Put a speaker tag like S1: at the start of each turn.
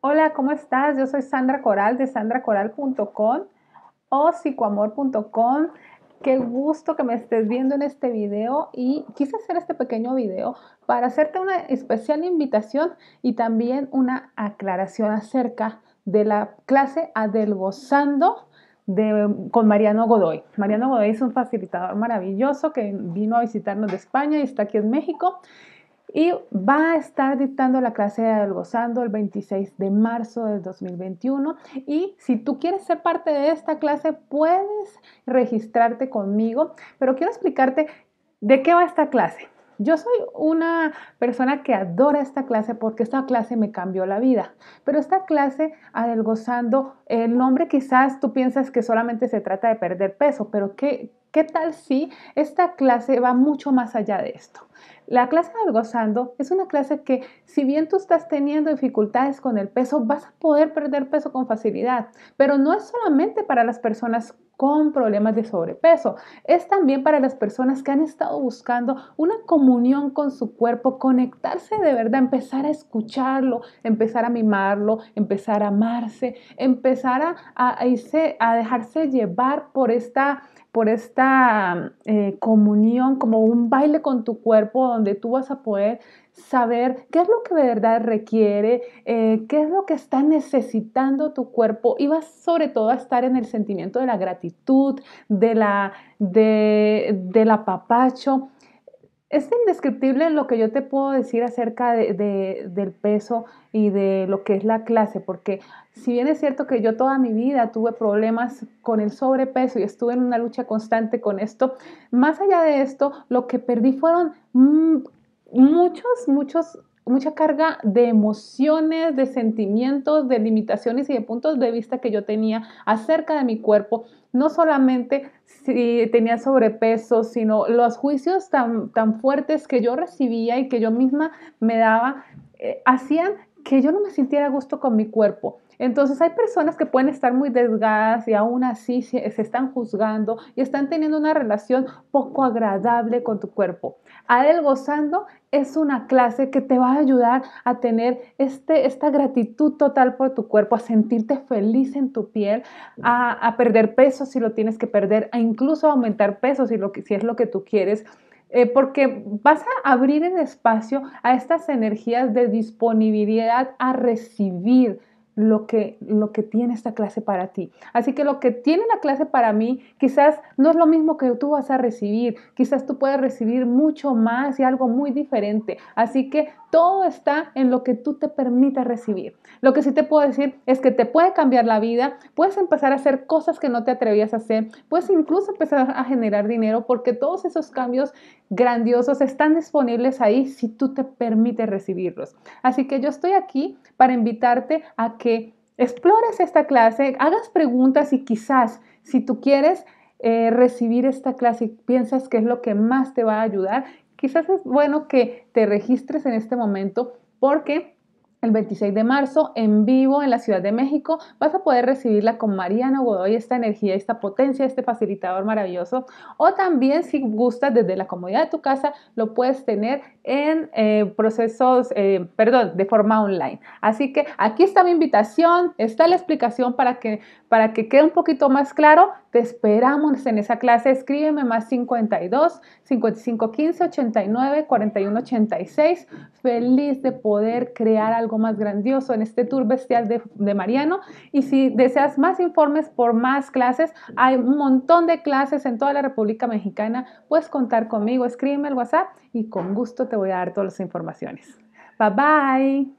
S1: Hola, ¿cómo estás? Yo soy Sandra Coral de sandracoral.com o psicoamor.com. Qué gusto que me estés viendo en este video y quise hacer este pequeño video para hacerte una especial invitación y también una aclaración acerca de la clase Adelgozando con Mariano Godoy. Mariano Godoy es un facilitador maravilloso que vino a visitarnos de España y está aquí en México y va a estar dictando la clase de Adelgozando el 26 de marzo del 2021. Y si tú quieres ser parte de esta clase, puedes registrarte conmigo, pero quiero explicarte de qué va esta clase. Yo soy una persona que adora esta clase porque esta clase me cambió la vida. Pero esta clase, adelgozando, el nombre quizás tú piensas que solamente se trata de perder peso, pero qué tal si esta clase va mucho más allá de esto? La clase del gozando es una clase que si bien tú estás teniendo dificultades con el peso, vas a poder perder peso con facilidad, pero no es solamente para las personas con problemas de sobrepeso. Es también para las personas que han estado buscando una comunión con su cuerpo, conectarse de verdad, empezar a escucharlo, empezar a mimarlo, empezar a amarse, empezar a, irse, a dejarse llevar por esta por esta eh, comunión, como un baile con tu cuerpo donde tú vas a poder saber qué es lo que de verdad requiere, eh, qué es lo que está necesitando tu cuerpo y vas sobre todo a estar en el sentimiento de la gratitud, de la, de, del apapacho es indescriptible lo que yo te puedo decir acerca de, del peso y de lo que es la clase, porque si bien es cierto que yo toda mi vida tuve problemas con el sobrepeso y estuve en una lucha constante con esto, más allá de esto, lo que perdí fueron mm, muchos, muchos mucha carga de emociones, de sentimientos, de limitaciones y de puntos de vista que yo tenía acerca de mi cuerpo, no solamente si tenía sobrepeso, sino los juicios tan, fuertes que yo recibía y que yo misma me daba, eh, hacían que yo no me sintiera a gusto con mi cuerpo. Entonces hay personas que pueden estar muy desgastadas y aún así se, están juzgando y están teniendo una relación poco agradable con tu cuerpo. Adelgozando es una clase que te va a ayudar a tener este, esta gratitud total por tu cuerpo, a sentirte feliz en tu piel, a, perder peso si lo tienes que perder, a incluso aumentar peso si, lo, si es lo que tú quieres. Eh, porque vas a abrir el espacio a estas energías de disponibilidad a recibir, lo que, lo que tiene esta clase para ti. Así que lo que tiene la clase para mí quizás no es lo mismo que tú vas a recibir, quizás tú puedes recibir mucho más y algo muy diferente. Así que todo está en lo que tú te permitas recibir. Lo que sí te puedo decir es que te puede cambiar la vida, puedes empezar a hacer cosas que no te atrevías a hacer, puedes incluso empezar a generar dinero porque todos esos cambios grandiosos están disponibles ahí si tú te permites recibirlos. Así que yo estoy aquí para invitarte a que explores esta clase, hagas preguntas y quizás si tú quieres eh, recibir esta clase y piensas que es lo que más te va a ayudar, quizás es bueno que te registres en este momento porque el 26 de marzo en vivo en la Ciudad de México. Vas a poder recibirla con Mariana Godoy, esta energía, esta potencia, este facilitador maravilloso. O también, si gustas, desde la comodidad de tu casa, lo puedes tener en eh, procesos, eh, perdón, de forma online. Así que aquí está mi invitación, está la explicación para que, para que quede un poquito más claro. Te esperamos en esa clase. Escríbeme más 52 55 15 89 41 86. Feliz de poder crear algo más grandioso en este tour bestial de, Mariano. Y si deseas más informes por más clases, hay un montón de clases en toda la República Mexicana. Puedes contar conmigo, escríbeme el WhatsApp y con gusto te voy a dar todas las informaciones. Bye bye.